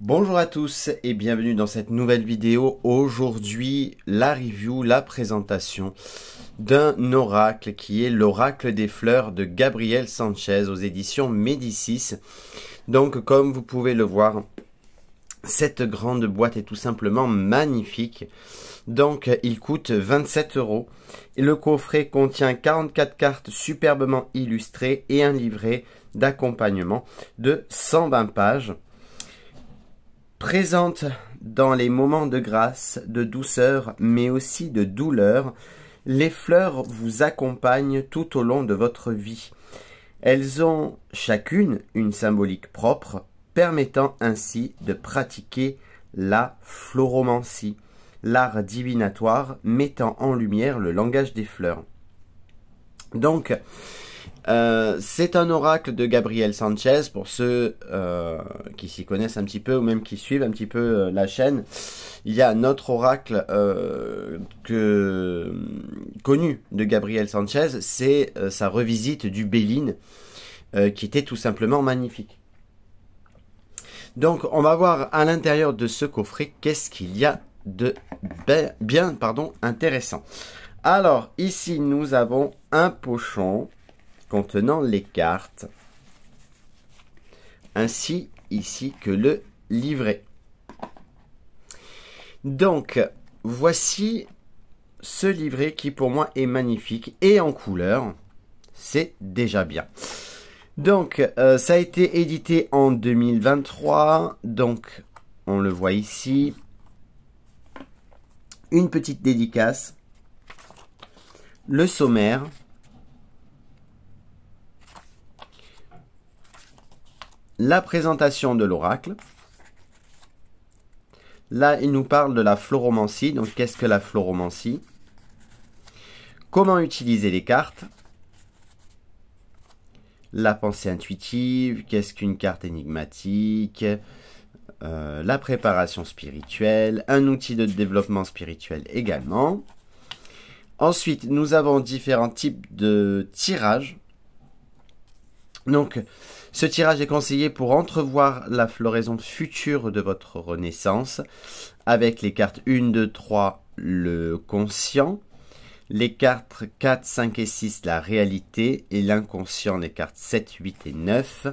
Bonjour à tous et bienvenue dans cette nouvelle vidéo. Aujourd'hui, la review, la présentation d'un oracle qui est l'oracle des fleurs de Gabriel Sanchez aux éditions Médicis. Donc comme vous pouvez le voir, cette grande boîte est tout simplement magnifique. Donc il coûte 27 euros. Et le coffret contient 44 cartes superbement illustrées et un livret d'accompagnement de 120 pages présente dans les moments de grâce, de douceur, mais aussi de douleur, les fleurs vous accompagnent tout au long de votre vie. Elles ont chacune une symbolique propre, permettant ainsi de pratiquer la floromancie, l'art divinatoire mettant en lumière le langage des fleurs. Donc, euh, c'est un oracle de Gabriel Sanchez pour ceux euh, qui s'y connaissent un petit peu ou même qui suivent un petit peu euh, la chaîne. Il y a un autre oracle connu de Gabriel Sanchez, c'est sa revisite du Béline qui était tout simplement magnifique. Donc on va voir à l'intérieur de ce coffret qu'est-ce qu'il y a de bien, bien pardon, intéressant. Alors ici nous avons un pochon contenant les cartes, ainsi ici que le livret. Donc, voici ce livret qui pour moi est magnifique et en couleur, c'est déjà bien. Donc, euh, ça a été édité en 2023, donc on le voit ici. Une petite dédicace, le sommaire, la présentation de l'oracle. Là, il nous parle de la floromancie. Donc, qu'est-ce que la floromancie Comment utiliser les cartes La pensée intuitive, qu'est-ce qu'une carte énigmatique euh, La préparation spirituelle, un outil de développement spirituel également. Ensuite, nous avons différents types de tirages. Donc, ce tirage est conseillé pour entrevoir la floraison future de votre renaissance avec les cartes 1, 2, 3, le conscient, les cartes 4, 5 et 6, la réalité, et l'inconscient, les cartes 7, 8 et 9.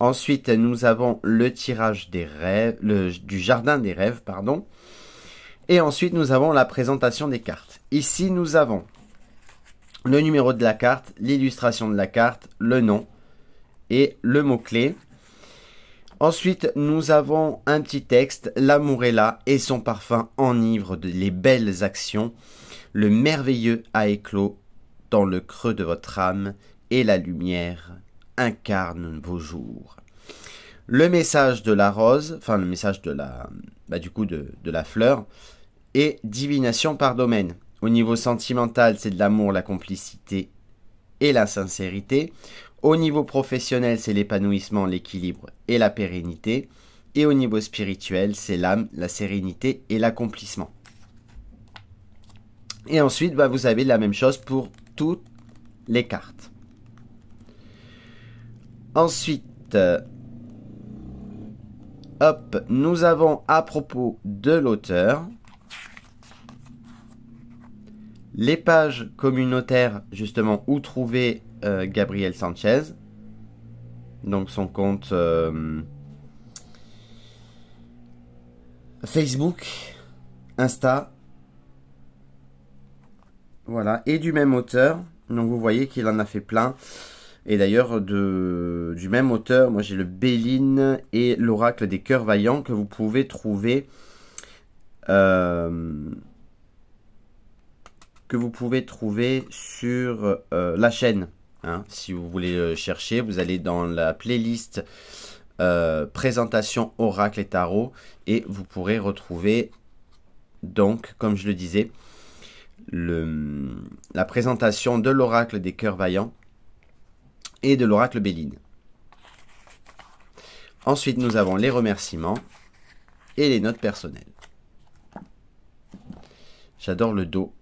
Ensuite, nous avons le tirage des rêves, du jardin des rêves, pardon. Et ensuite, nous avons la présentation des cartes. Ici, nous avons le numéro de la carte, l'illustration de la carte, le nom, et le mot-clé. Ensuite, nous avons un petit texte, L'amour est là et son parfum enivre les belles actions. Le merveilleux a éclos dans le creux de votre âme et la lumière incarne vos jours. Le message de la rose, enfin le message de la, bah du coup de, de la fleur, est divination par domaine. Au niveau sentimental, c'est de l'amour, la complicité et la sincérité. Au niveau professionnel, c'est l'épanouissement, l'équilibre et la pérennité. Et au niveau spirituel, c'est l'âme, la sérénité et l'accomplissement. Et ensuite, bah, vous avez la même chose pour toutes les cartes. Ensuite, euh, hop, nous avons à propos de l'auteur les pages communautaires, justement, où trouver euh, Gabriel Sanchez. Donc son compte euh, Facebook, Insta. Voilà, et du même auteur. Donc vous voyez qu'il en a fait plein. Et d'ailleurs, du même auteur, moi j'ai le Béline et l'Oracle des Cœurs Vaillants que vous pouvez trouver. Euh, que vous pouvez trouver sur la chaîne Hein. Si vous voulez le euh, chercher, vous allez dans la playlist euh, présentation oracle et tarot et vous pourrez retrouver donc, comme je le disais, le, la présentation de l'oracle des cœurs vaillants et de l'oracle Béline. Ensuite, nous avons les remerciements et les notes personnelles. J'adore le dos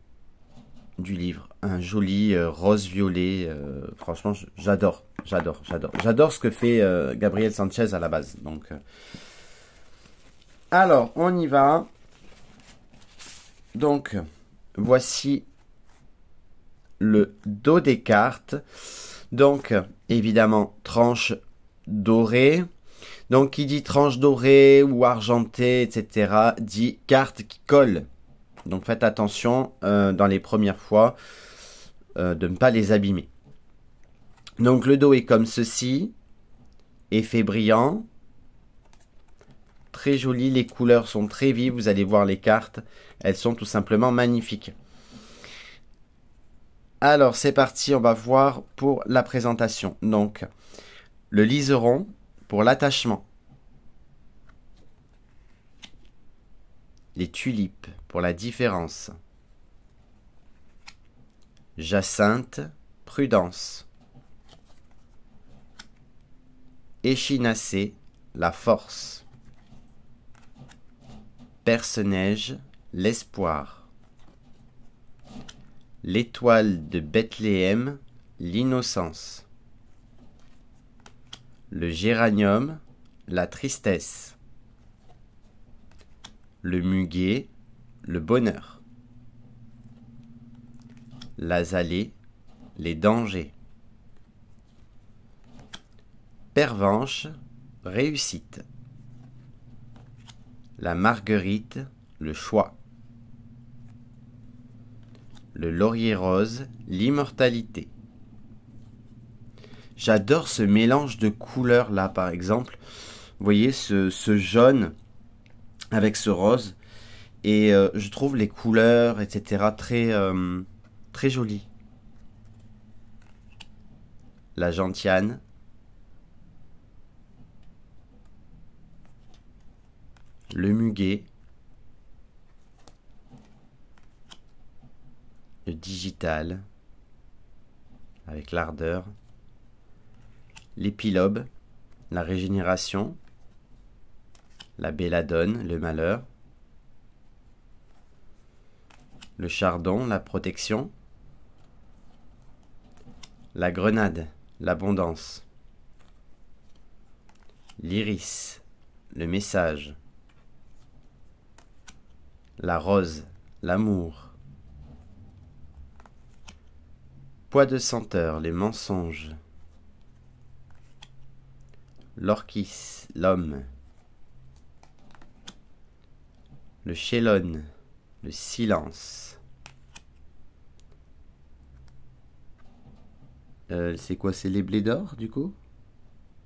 du livre. Un joli euh, rose-violet. Euh, franchement, j'adore, j'adore, j'adore. J'adore ce que fait euh, Gabriel Sanchez à la base. Donc, Alors, on y va. Donc, voici le dos des cartes. Donc, évidemment, tranche dorée. Donc, qui dit tranche dorée ou argentée, etc., dit carte qui colle. Donc faites attention euh, dans les premières fois euh, de ne pas les abîmer. Donc le dos est comme ceci. Effet brillant. Très joli, les couleurs sont très vives, vous allez voir les cartes, elles sont tout simplement magnifiques. Alors c'est parti, on va voir pour la présentation. Donc le liseron pour l'attachement. les tulipes pour la différence. Jacinthe, prudence. Échinacée, la force. Perce-neige, l'espoir. L'étoile de Bethléem, l'innocence. Le géranium, la tristesse le muguet, le bonheur. L'azalée, les dangers. Pervenche, réussite. La marguerite, le choix. Le laurier rose, l'immortalité. J'adore ce mélange de couleurs là, par exemple. Vous voyez, ce, ce jaune avec ce rose. Et euh, je trouve les couleurs, etc., très, euh, très jolies. La gentiane. Le muguet. Le digital. Avec l'ardeur. L'épilobe. La régénération la belladone, le malheur, le chardon, la protection, la grenade, l'abondance, l'iris, le message, la rose, l'amour, poids de senteur, les mensonges, l'orchis, l'homme, le chelon, le silence. Euh, c'est quoi C'est les blés d'or, du coup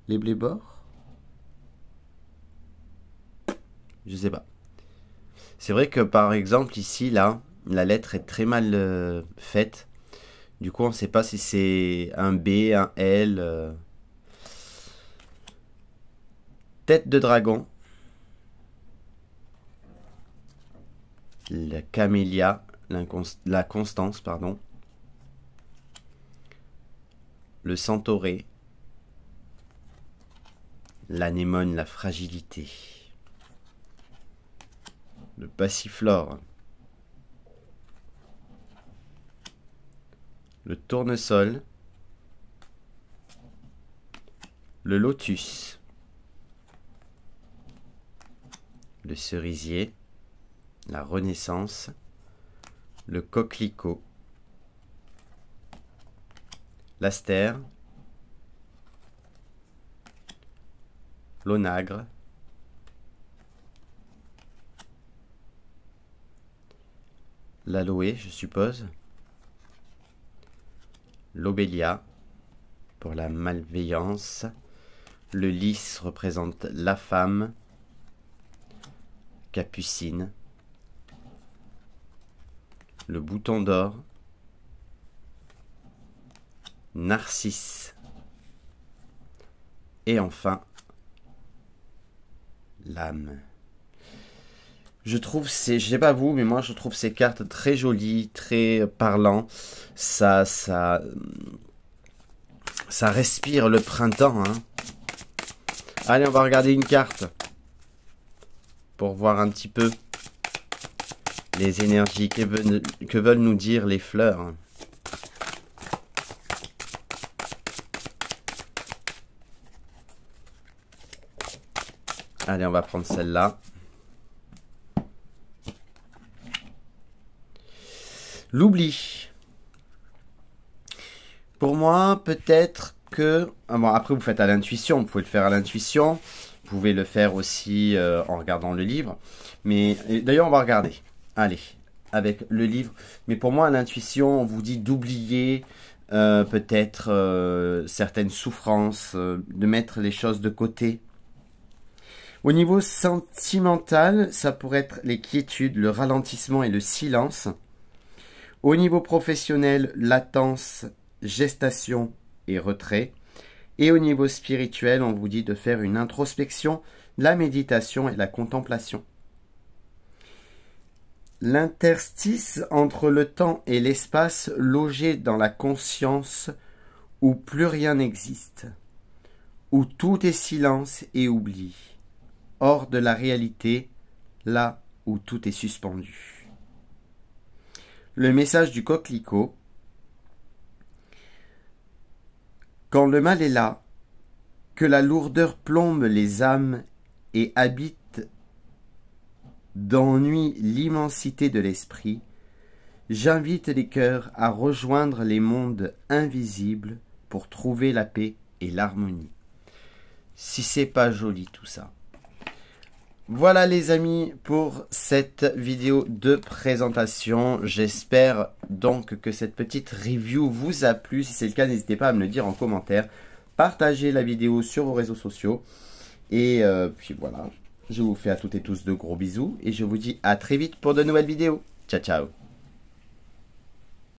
Les blés bords Je sais pas. C'est vrai que, par exemple, ici, là, la lettre est très mal euh, faite. Du coup, on ne sait pas si c'est un B, un L. Euh, tête de dragon. La camélia, la constance, pardon, le centauré, l'anémone, la fragilité, le passiflore, le tournesol, le lotus, le cerisier, la Renaissance, le coquelicot, l'aster, l'onagre, l'aloé, je suppose, l'obélia pour la malveillance, le lys représente la femme, capucine, le bouton d'or, narcisse, et enfin l'âme. Je trouve ces, je sais pas vous, mais moi je trouve ces cartes très jolies, très parlantes. Ça, ça, ça respire le printemps. Hein. Allez, on va regarder une carte pour voir un petit peu les énergies que, veulent nous dire les fleurs. Allez, on va prendre celle-là. L'oubli. Pour moi, peut-être que... Ah après, vous faites à l'intuition. Vous pouvez le faire à l'intuition. Vous pouvez le faire aussi euh, en regardant le livre. Mais d'ailleurs, on va regarder. Allez, avec le livre. Mais pour moi, l'intuition, on vous dit d'oublier euh, peut-être euh, certaines souffrances, euh, de mettre les choses de côté. Au niveau sentimental, ça pourrait être les quiétudes, le ralentissement et le silence. Au niveau professionnel, latence, gestation et retrait. Et au niveau spirituel, on vous dit de faire une introspection, la méditation et la contemplation. L'interstice entre le temps et l'espace logé dans la conscience où plus rien n'existe, où tout est silence et oubli, hors de la réalité, là où tout est suspendu. Le message du coquelicot Quand le mal est là, que la lourdeur plombe les âmes et habite d'ennui l'immensité de l'esprit, j'invite les cœurs à rejoindre les mondes invisibles pour trouver la paix et l'harmonie. Si c'est pas joli tout ça. Voilà les amis pour cette vidéo de présentation. J'espère donc que cette petite review vous a plu. Si c'est le cas, n'hésitez pas à me le dire en commentaire. Partagez la vidéo sur vos réseaux sociaux. Et euh, puis voilà, je vous fais à toutes et tous de gros bisous et je vous dis à très vite pour de nouvelles vidéos. Ciao ciao